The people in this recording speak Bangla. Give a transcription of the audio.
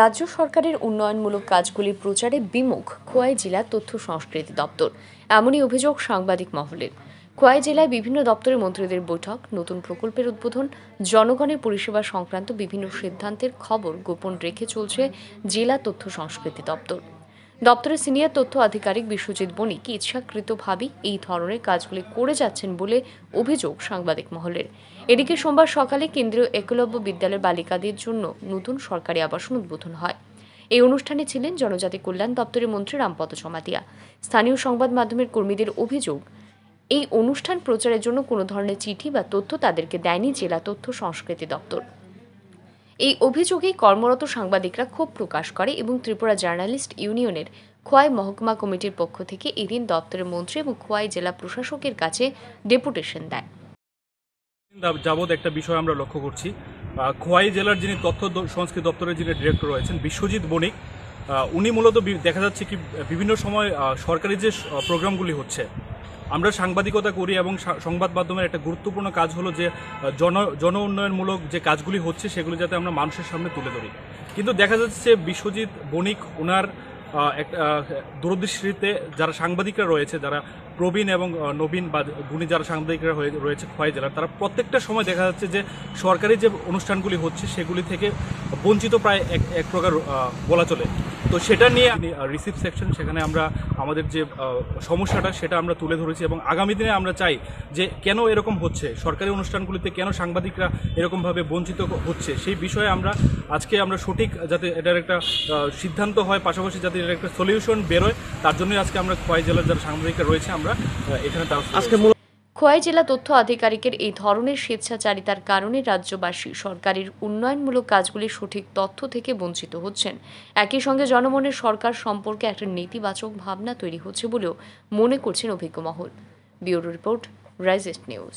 রাজ্য সরকারের উন্নয়নমূলক কাজগুলি প্রচারে বিমুখ খোয়াই জেলা তথ্য সংস্কৃতি দপ্তর এমনই অভিযোগ সাংবাদিক মহলের খোয়াই জেলায় বিভিন্ন দপ্তরের মন্ত্রীদের বৈঠক নতুন প্রকল্পের উদ্বোধন জনগণের পরিষেবা সংক্রান্ত বিভিন্ন সিদ্ধান্তের খবর গোপন রেখে চলছে জেলা তথ্য সংস্কৃতি দপ্তর দপ্তরের সিনিয়র তথ্য আধিকারিক বিশ্বজিৎ বণিক ইচ্ছাকৃতভাবেই এই ধরনের কাজগুলি করে যাচ্ছেন বলে অভিযোগ সাংবাদিক মহলের এদিকে সোমবার সকালে কেন্দ্রীয় একলব্য বিদ্যালয়ের বালিকাদের জন্য নতুন সরকারি আবাসন উদ্বোধন হয় এই অনুষ্ঠানে ছিলেন জনজাতি কল্যাণ দপ্তরের মন্ত্রী রামপদ জমাতিয়া স্থানীয় সংবাদ মাধ্যমের কর্মীদের অভিযোগ এই অনুষ্ঠান প্রচারের জন্য কোনো ধরনের চিঠি বা তথ্য তাদেরকে দেয়নি জেলা তথ্য সংস্কৃতি দপ্তর এই অভিযোগে কর্মরত সাংবাদিকরা ক্ষোভ প্রকাশ করে এবং ত্রিপুরা জার্নালিস্ট ইউনিয়নের খোয়াই মহকুমা কমিটির পক্ষ থেকে এদিন দপ্তরের মন্ত্রী এবং খোয়াই জেলা প্রশাসকের কাছে ডেপুটেশন দেয় যাবৎ একটা বিষয় আমরা লক্ষ্য করছি খোয়াই জেলার যিনি তথ্য সংস্কৃতি দপ্তরের যিনি ডিরেক্টর রয়েছেন বিশ্বজিৎ বণিক উনি মূলত দেখা যাচ্ছে কি বিভিন্ন সময় সরকারি যে প্রোগ্রামগুলি হচ্ছে আমরা সাংবাদিকতা করি এবং সংবাদ মাধ্যমের একটা গুরুত্বপূর্ণ কাজ হলো যে জন জন উন্নয়নমূলক যে কাজগুলি হচ্ছে সেগুলি যাতে আমরা মানুষের সামনে তুলে ধরি কিন্তু দেখা যাচ্ছে বিশ্বজিৎ বণিক ওনার একটা দূরদৃষ্টিতে যারা সাংবাদিকরা রয়েছে যারা প্রবীণ এবং নবীন বা গুণী যারা সাংবাদিকরা রয়েছে খোয়াই জেলার তারা প্রত্যেকটা সময় দেখা যাচ্ছে যে সরকারি যে অনুষ্ঠানগুলি হচ্ছে সেগুলি থেকে বঞ্চিত প্রায় এক এক প্রকার বলা চলে তো সেটা নিয়ে রিসিভ সেকশন সেখানে আমরা আমাদের যে সমস্যাটা সেটা আমরা তুলে ধরেছি এবং আগামী দিনে আমরা চাই যে কেন এরকম হচ্ছে সরকারি অনুষ্ঠানগুলিতে কেন সাংবাদিকরা এরকমভাবে বঞ্চিত হচ্ছে সেই বিষয়ে আমরা আজকে আমরা সঠিক যাতে এটার একটা সিদ্ধান্ত হয় পাশাপাশি যাতে যাতে এর একটা সলিউশন বেরোয় তার জন্যই আজকে আমরা খোয়াই জেলার যারা সাংবাদিকরা রয়েছে আমরা এখানে আজকে খোয়াই জেলা তথ্য আধিকারিকের এই ধরনের স্বেচ্ছাচারিতার কারণে রাজ্যবাসী সরকারের উন্নয়নমূলক কাজগুলি সঠিক তথ্য থেকে বঞ্চিত হচ্ছেন একই সঙ্গে জনমনের সরকার সম্পর্কে একটা নেতিবাচক ভাবনা তৈরি হচ্ছে বলেও মনে করছেন অভিজ্ঞ মহল ব্যুরো রিপোর্ট রাইজেস্ট নিউজ